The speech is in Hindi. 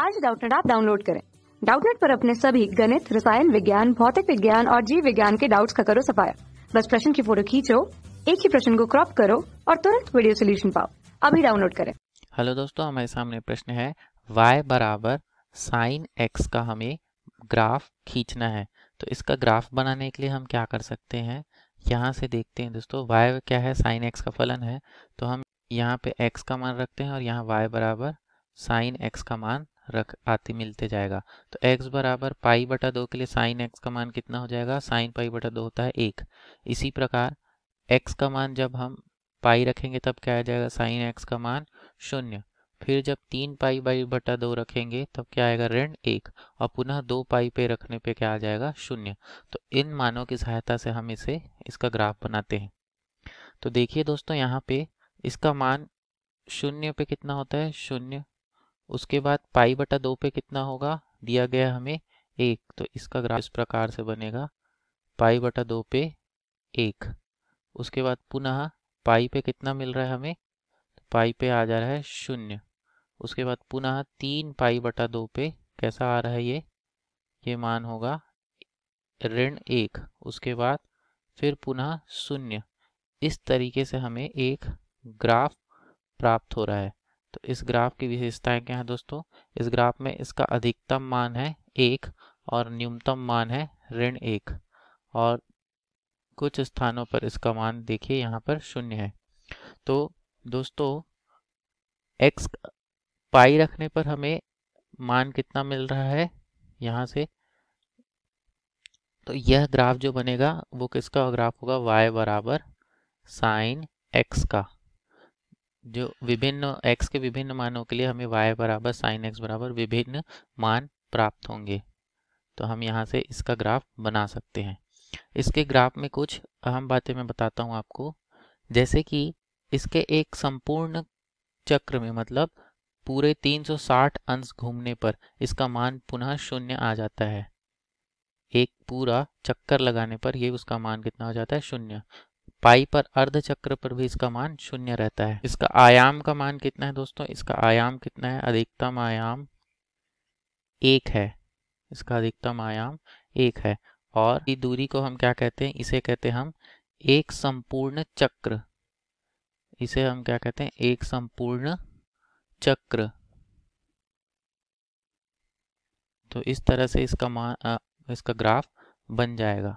आज डाउटनेट आप डाउनलोड करें डाउटनेट पर अपने सभी गणित रसायन विज्ञान भौतिक विज्ञान और जीव विज्ञान के डाउट्स का करो सफाया बस प्रश्न की फोटो खींचो एक ही प्रश्न को क्रॉप करो और तुरंत वीडियो सोल्यूशन पाओ अभी डाउनलोड करें हेलो दोस्तों हमारे सामने प्रश्न है वाई बराबर साइन एक्स का हमें ग्राफ खींचना है तो इसका ग्राफ बनाने के लिए हम क्या कर सकते हैं यहाँ से देखते हैं दोस्तों वाई क्या है साइन एक्स का फलन है तो हम यहाँ पे एक्स का मान रखते हैं और यहाँ वाई बराबर साइन एक्स का मान रख आते मिलते जाएगा तो x बराबर पाई बटा दो के लिए साइन x का मान कितना हो जाएगा साइन पाई बटा दो होता है एक इसी प्रकार x का मान जब हम पाई रखेंगे तब क्या आ जाएगा साइन x का मान शून्य फिर जब तीन पाई बाई बटा दो रखेंगे तब क्या आएगा ऋण एक और पुनः दो पाई पे रखने पे क्या आ जाएगा शून्य तो इन मानों की सहायता से हम इसे इसका ग्राफ बनाते हैं तो देखिए दोस्तों यहाँ पे इसका मान शून्य पे कितना होता है शून्य उसके बाद पाई बटा दो पे कितना होगा दिया गया हमें एक तो इसका ग्राफ इस प्रकार से बनेगा पाई बटा दो पे एक उसके बाद पुनः पाई पे कितना मिल रहा है हमें तो पाई पे आ जा रहा है शून्य उसके बाद पुनः तीन पाई बटा दो पे कैसा आ रहा है ये ये मान होगा ऋण एक उसके बाद फिर पुनः शून्य इस तरीके से हमें एक ग्राफ प्राप्त हो रहा है तो इस ग्राफ की विशेषताएं क्या है दोस्तों इस ग्राफ में इसका अधिकतम मान है एक और न्यूनतम मान है ऋण एक और कुछ स्थानों पर इसका मान देखिए यहाँ पर शून्य है तो दोस्तों एक्स पाई रखने पर हमें मान कितना मिल रहा है यहाँ से तो यह ग्राफ जो बनेगा वो किसका ग्राफ होगा y बराबर साइन एक्स का जो विभिन्न x के विभिन्न मानों के लिए हमें y बराबर साइन एक्स बराबर विभिन्न मान प्राप्त होंगे तो हम यहाँ से इसका ग्राफ बना सकते हैं इसके ग्राफ में कुछ अहम बातें मैं बताता हूँ आपको जैसे कि इसके एक संपूर्ण चक्र में मतलब पूरे 360 अंश घूमने पर इसका मान पुनः शून्य आ जाता है एक पूरा चक्कर लगाने पर ये उसका मान कितना हो जाता है शून्य पाई पर अर्ध चक्र पर भी इसका मान शून्य रहता है इसका आयाम का मान कितना है दोस्तों इसका आयाम कितना है अधिकतम आयाम एक है इसका अधिकतम आयाम एक है और ये दूरी को हम क्या कहते हैं इसे कहते हैं हम एक संपूर्ण चक्र इसे हम क्या कहते हैं एक संपूर्ण चक्र तो इस तरह से इसका मान इसका ग्राफ बन जाएगा